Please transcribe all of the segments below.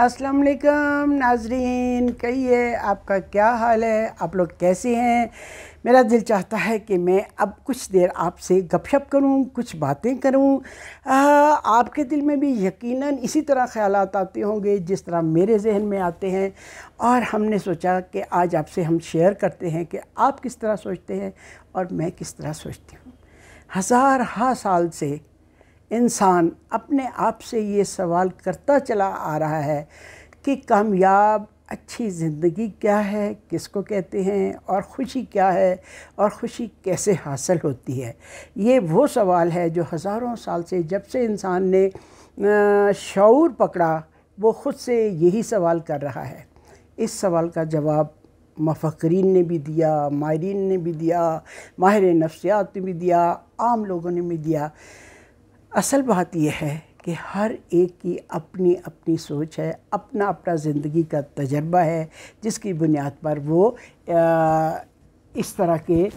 अस्सलाम वालेकुम नाजरीन कहिए आपका क्या हाल है आप लोग कैसे हैं मेरा दिल चाहता है कि मैं अब कुछ देर आपसे गपशप करूं कुछ बातें करूं आ, आपके दिल में भी यकीनन इसी तरह ख्याल आते होंगे जिस तरह मेरे जहन में आते हैं और हमने सोचा कि आज आपसे हम शेयर करते हैं कि आप किस तरह सोचते हैं और मैं किस तरह सोचती हूँ हज़ार हा साल से इंसान अपने आप से ये सवाल करता चला आ रहा है कि कामयाब अच्छी ज़िंदगी क्या है किसको कहते हैं और खुशी क्या है और खुशी कैसे हासिल होती है ये वो सवाल है जो हज़ारों साल से जब से इंसान ने शौर पकड़ा वो ख़ुद से यही सवाल कर रहा है इस सवाल का जवाब मफकरीन ने भी दिया माहरीन ने भी दिया माहिर नफ्सियात ने भी दिया आम लोगों ने भी दिया असल बात यह है कि हर एक की अपनी अपनी सोच है अपना अपना ज़िंदगी का तजर्बा है जिसकी बुनियाद पर वो आ, इस तरह के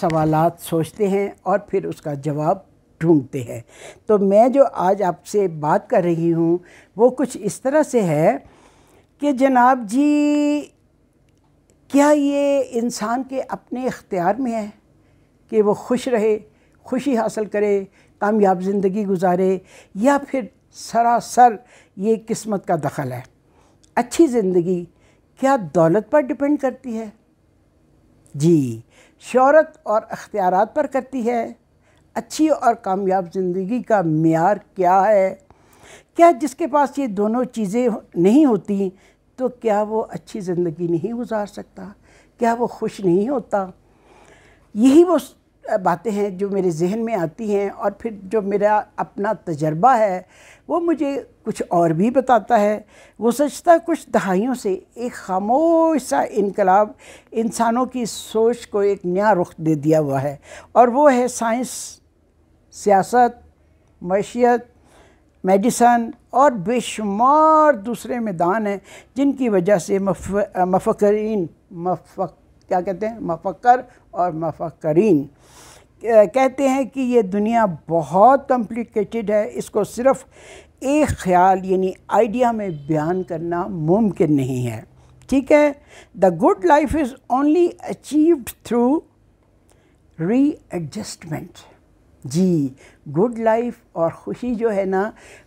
सवाल सोचते हैं और फिर उसका जवाब ढूंढते हैं तो मैं जो आज आपसे बात कर रही हूँ वो कुछ इस तरह से है कि जनाब जी क्या ये इंसान के अपने इख्तियार में है कि वो खुश रहे खुशी हासिल करे कामयाब ज़िंदगी गुजारे या फिर सरासर ये किस्मत का दखल है अच्छी ज़िंदगी क्या दौलत पर डिपेंड करती है जी शहरत और अख्तियार पर करती है अच्छी और कामयाब ज़िंदगी का मैार क्या है क्या जिसके पास ये दोनों चीज़ें नहीं होती तो क्या वो अच्छी ज़िंदगी नहीं गुजार सकता क्या वो खुश नहीं होता यही वो बातें हैं जो मेरे जहन में आती हैं और फिर जो मेरा अपना तजर्बा है वो मुझे कुछ और भी बताता है गुज्त कुछ दहाइयों से एक खामोश सा इनकलाब इंसानों की सोच को एक नया रुख दे दिया हुआ है और वो है साइंस सियासत मैशियत मेडिसन और बेशुमार दूसरे मैदान हैं जिनकी वजह से मफ मफकरीन मफक क्या कहते हैं मफ़कर और मफकरीन कहते हैं कि ये दुनिया बहुत कॉम्प्लिकेटेड है इसको सिर्फ एक ख्याल यानी आइडिया में बयान करना मुमकिन नहीं है ठीक है the good life is only achieved through readjustment जी गुड लाइफ और खुशी जो है ना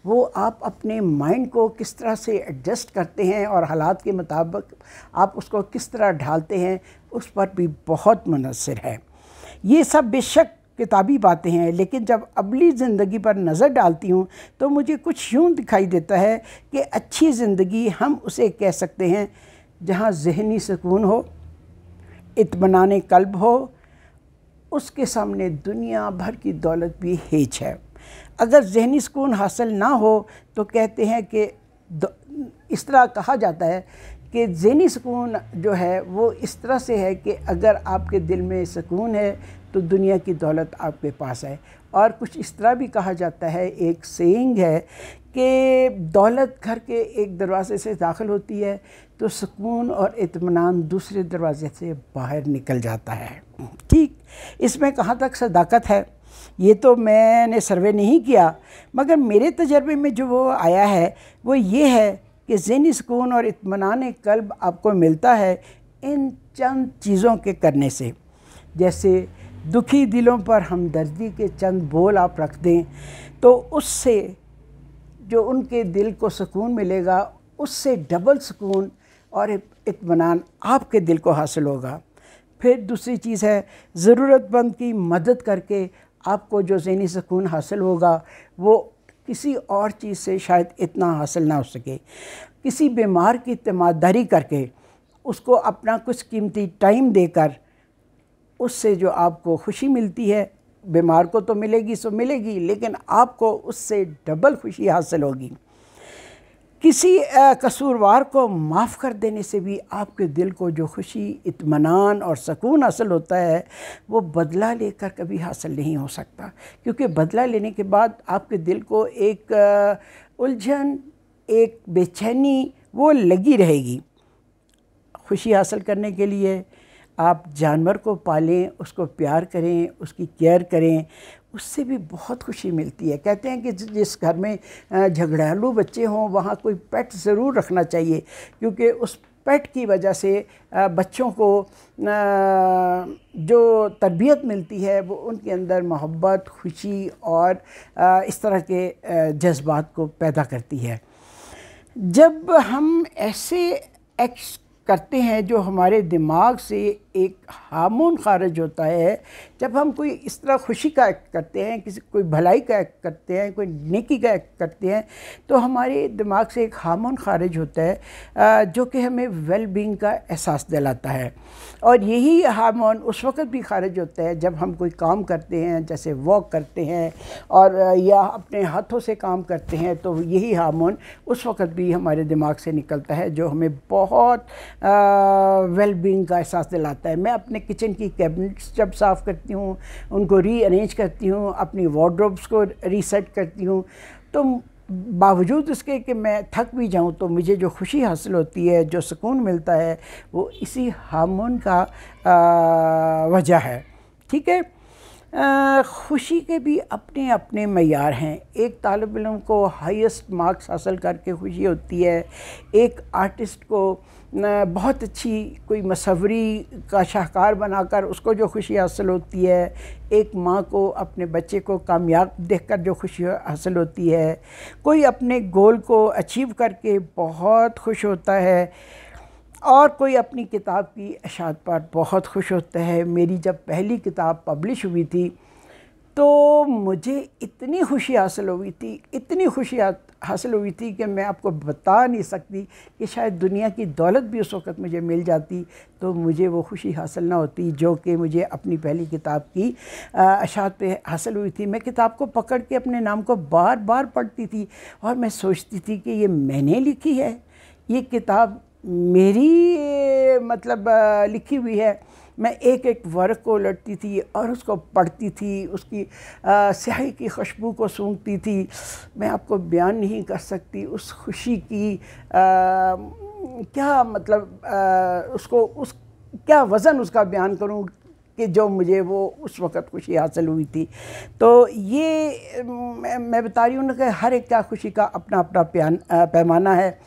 वो आप अपने माइंड को किस तरह से एडजस्ट करते हैं और हालात के मुताबिक आप उसको किस तरह ढालते हैं उस पर भी बहुत मुनसर है ये सब बेशक किताबी बातें हैं लेकिन जब अबली ज़िंदगी पर नज़र डालती हूँ तो मुझे कुछ यूँ दिखाई देता है कि अच्छी ज़िंदगी हम उसे कह सकते हैं जहाँ जहनी सुकून हो इतमान कल्ब हो उसके सामने दुनिया भर की दौलत भी हेच है अगर जहनी सुकून हासिल ना हो तो कहते हैं कि इस तरह कहा जाता है कि जहनी सुकून जो है वो इस तरह से है कि अगर आपके दिल में सुकून है तो दुनिया की दौलत आपके पास है और कुछ इस तरह भी कहा जाता है एक सेइंग है कि दौलत घर के एक दरवाज़े से दाखिल होती है तो सुकून और इतमान दूसरे दरवाज़े से बाहर निकल जाता है ठीक इसमें कहाँ तक सदाकत है ये तो मैंने सर्वे नहीं किया मगर मेरे तजर्बे में जो वो आया है वो ये है ये जहनी सुकून और इतमान कल्ब आपको मिलता है इन चंद चीज़ों के करने से जैसे दुखी दिलों पर हमदर्दी के चंद बोल आप रख दें तो उससे जो उनके दिल को सुकून मिलेगा उससे डबल सुकून और इतमान आपके दिल को हासिल होगा फिर दूसरी चीज़ है ज़रूरतमंद की मदद करके आपको जो जहनी सुकून हासिल होगा वो किसी और चीज़ से शायद इतना हासिल ना हो सके किसी बीमार की तमादारी करके उसको अपना कुछ कीमती टाइम देकर उससे जो आपको खुशी मिलती है बीमार को तो मिलेगी सो मिलेगी लेकिन आपको उससे डबल खुशी हासिल होगी किसी कसूरवार को माफ़ कर देने से भी आपके दिल को जो खुशी इतमान और सकून हासिल होता है वो बदला लेकर कभी हासिल नहीं हो सकता क्योंकि बदला लेने के बाद आपके दिल को एक उलझन एक बेचैनी वो लगी रहेगी खुशी हासिल करने के लिए आप जानवर को पालें उसको प्यार करें उसकी केयर करें उससे भी बहुत खुशी मिलती है कहते हैं कि जिस घर में झगड़ालू बच्चे हों वहाँ कोई पेट ज़रूर रखना चाहिए क्योंकि उस पेट की वजह से बच्चों को जो तरबियत मिलती है वो उनके अंदर मोहब्बत खुशी और इस तरह के जज्बात को पैदा करती है जब हम ऐसे एक्स करते हैं जो हमारे दिमाग से एक हार्मोन खारिज होता है जब हम कोई इस तरह खुशी का एक्ट करते हैं किसी कोई भलाई का एक्ट करते हैं कोई नेकी का एक्ट करते हैं तो हमारे दिमाग से एक हार्मोन खारिज होता है जो कि हमें वेल बींग का एहसास दिलाता है और यही हार्मोन उस वक्त भी खारिज होता है जब हम कोई काम करते हैं जैसे वॉक करते हैं और या अपने हाथों से काम करते हैं तो यही हार्मोन उस वक्त भी हमारे दिमाग से निकलता है जो हमें बहुत वेल बींग का एहसास दिलाता है आता है मैं अपने किचन की कैबिनेट्स जब साफ़ करती हूँ उनको रीअरेंज करती हूँ अपनी वार्ड्रोब्स को रीसेट करती हूँ तो बावजूद उसके कि मैं थक भी जाऊँ तो मुझे जो खुशी हासिल होती है जो सुकून मिलता है वो इसी हार्मोन का वजह है ठीक है खुशी के भी अपने अपने मैार हैं एक तालब इम को हाइस्ट मार्क्स हासिल करके खुशी होती है एक आर्टिस्ट को बहुत अच्छी कोई मसवरी का शाहकार बनाकर उसको जो खुशी हासिल होती है एक माँ को अपने बच्चे को कामयाब देखकर जो खुशी हासिल होती है कोई अपने गोल को अचीव करके बहुत खुश होता है और कोई अपनी किताब की अशात पाठ बहुत खुश होता है मेरी जब पहली किताब पब्लिश हुई थी तो मुझे इतनी खुशी हासिल हुई थी इतनी खुशी हासिल हुई थी कि मैं आपको बता नहीं सकती कि शायद दुनिया की दौलत भी उस वक़्त मुझे मिल जाती तो मुझे वो खुशी हासिल ना होती जो कि मुझे अपनी पहली किताब की अशात पे हासिल हुई थी मैं किताब को पकड़ के अपने नाम को बार बार पढ़ती थी और मैं सोचती थी कि ये मैंने लिखी है ये किताब मेरी मतलब लिखी हुई है मैं एक एक वर्क को लड़ती थी और उसको पढ़ती थी उसकी स्याही की खुशबू को सूंघती थी मैं आपको बयान नहीं कर सकती उस खुशी की आ, क्या मतलब आ, उसको उस क्या वज़न उसका बयान करूं कि जो मुझे वो उस वक़्त खुशी हासिल हुई थी तो ये मैं बता रही हूँ ना कि हर एक क्या खुशी का अपना अपना पैमाना है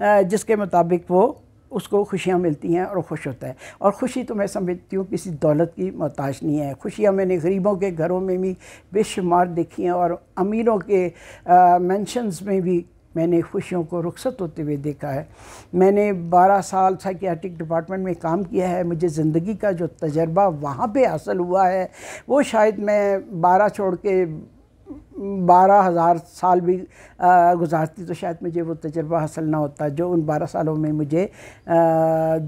जिसके मुताबिक वो उसको खुशियाँ मिलती हैं और खुश होता है और ख़ुशी तो मैं समझती हूँ किसी दौलत की मोहताज नहीं है खुशियाँ मैंने गरीबों के घरों में भी बेशुमार देखी हैं और अमीरों के मैंशनस में भी मैंने खुशियों को रुखसत होते हुए देखा है मैंने 12 साल साइकियाटिक डिपार्टमेंट में काम किया है मुझे ज़िंदगी का जो तजर्बा वहाँ पे हासिल हुआ है वो शायद मैं 12 छोड़ के बारह हज़ार साल भी गुजारती तो शायद मुझे वो तजर्बा हासिल ना होता जो उन बारह सालों में मुझे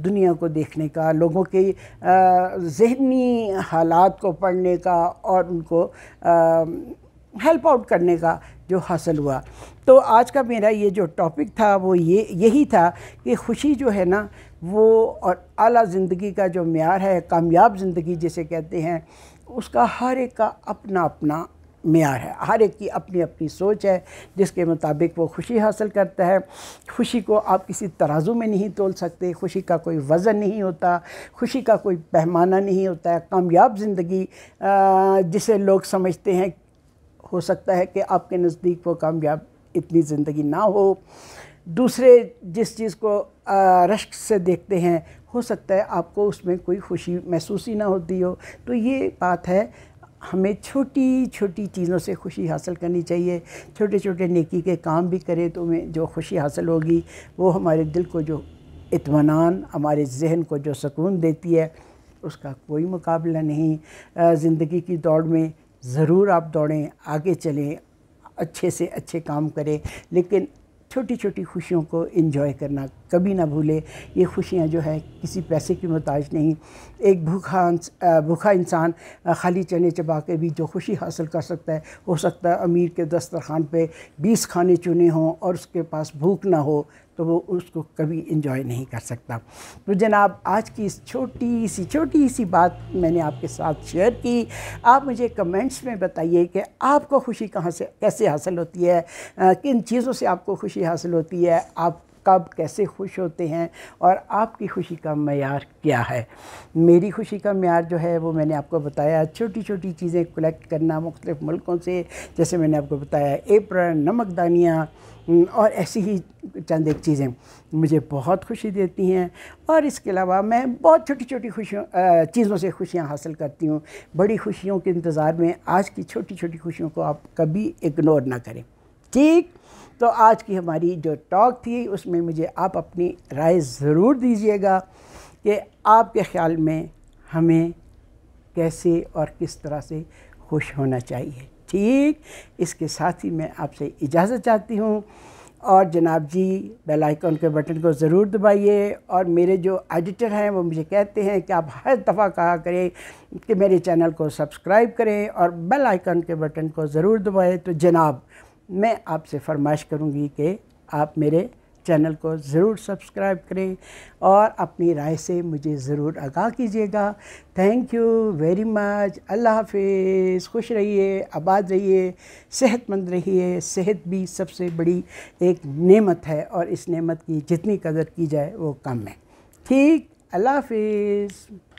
दुनिया को देखने का लोगों के जहनी हालात को पढ़ने का और उनको हेल्प आउट करने का जो हासिल हुआ तो आज का मेरा ये जो टॉपिक था वो ये यही था कि खुशी जो है ना वो और आला ज़िंदगी का जो मैार है कामयाब ज़िंदगी जिसे कहते हैं उसका हर एक का अपना अपना मैार है हर एक की अपनी अपनी सोच है जिसके मुताबिक वो खुशी हासिल करता है खुशी को आप किसी तराजू में नहीं तोल सकते खुशी का कोई वज़न नहीं होता खुशी का कोई पैमाना नहीं होता है कामयाब ज़िंदगी जिसे लोग समझते हैं हो सकता है कि आपके नज़दीक वो कामयाब इतनी ज़िंदगी ना हो दूसरे जिस चीज़ को रश्क से देखते हैं हो सकता है आपको उसमें कोई खुशी महसूस ही ना होती हो तो ये बात है हमें छोटी छोटी चीज़ों से खुशी हासिल करनी चाहिए छोटे छोटे नेकी के काम भी करें तो हमें जो खुशी हासिल होगी वो हमारे दिल को जो इतमान हमारे जहन को जो सुकून देती है उसका कोई मुकाबला नहीं ज़िंदगी की दौड़ में ज़रूर आप दौड़ें आगे चलें अच्छे से अच्छे काम करें लेकिन छोटी छोटी खुशियों को इन्जॉय करना कभी ना भूले ये खुशियाँ जो है किसी पैसे की मोहताज नहीं एक भूखा भूखा इंसान खाली चने चबा के भी जो खुशी हासिल कर सकता है हो सकता है अमीर के दस्तरखान पे बीस खाने चुने हों और उसके पास भूख ना हो तो वो उसको कभी इन्जॉय नहीं कर सकता तो जनाब आज की इस छोटी सी छोटी सी बात मैंने आपके साथ शेयर की आप मुझे कमेंट्स में बताइए कि आपको खुशी कहाँ से कैसे हासिल होती है किन चीज़ों से आपको खुशी हासिल होती है आप कब कैसे खुश होते हैं और आपकी खुशी का मैार क्या है मेरी खुशी का मैार जो है वो मैंने आपको बताया छोटी छोटी चीज़ें कलेक्ट करना मुख्तलिफ़ मुल्कों से जैसे मैंने आपको बताया एप्रन नमक दानियाँ और ऐसी ही चंद एक चीज़ें मुझे बहुत खुशी देती हैं और इसके अलावा मैं बहुत छोटी छोटी खुशियों चीज़ों से खुशियां हासिल करती हूँ बड़ी खुशियों के इंतज़ार में आज की छोटी छोटी खुशियों को आप कभी इग्नोर ना करें ठीक तो आज की हमारी जो टॉक थी उसमें मुझे आप अपनी राय ज़रूर दीजिएगा कि आपके ख्याल में हमें कैसे और किस तरह से खुश होना चाहिए ठीक इसके साथ ही मैं आपसे इजाज़त चाहती हूँ और जनाब जी बेल आइकॉन के बटन को ज़रूर दबाइए और मेरे जो एडिटर हैं वो मुझे कहते हैं कि आप हर दफ़ा कहा करें कि मेरे चैनल को सब्सक्राइब करें और बेल आइकॉन के बटन को ज़रूर दबाएं तो जनाब मैं आपसे फरमाइश करूंगी कि आप मेरे चैनल को ज़रूर सब्सक्राइब करें और अपनी राय से मुझे ज़रूर आगाह कीजिएगा थैंक यू वेरी मच अल्लाह हाफि खुश रहिए आबाद रहिए सेहतमंद रहिए सेहत भी सबसे बड़ी एक नेमत है और इस नेमत की जितनी कदर की जाए वो कम है ठीक अल्लाह हाफ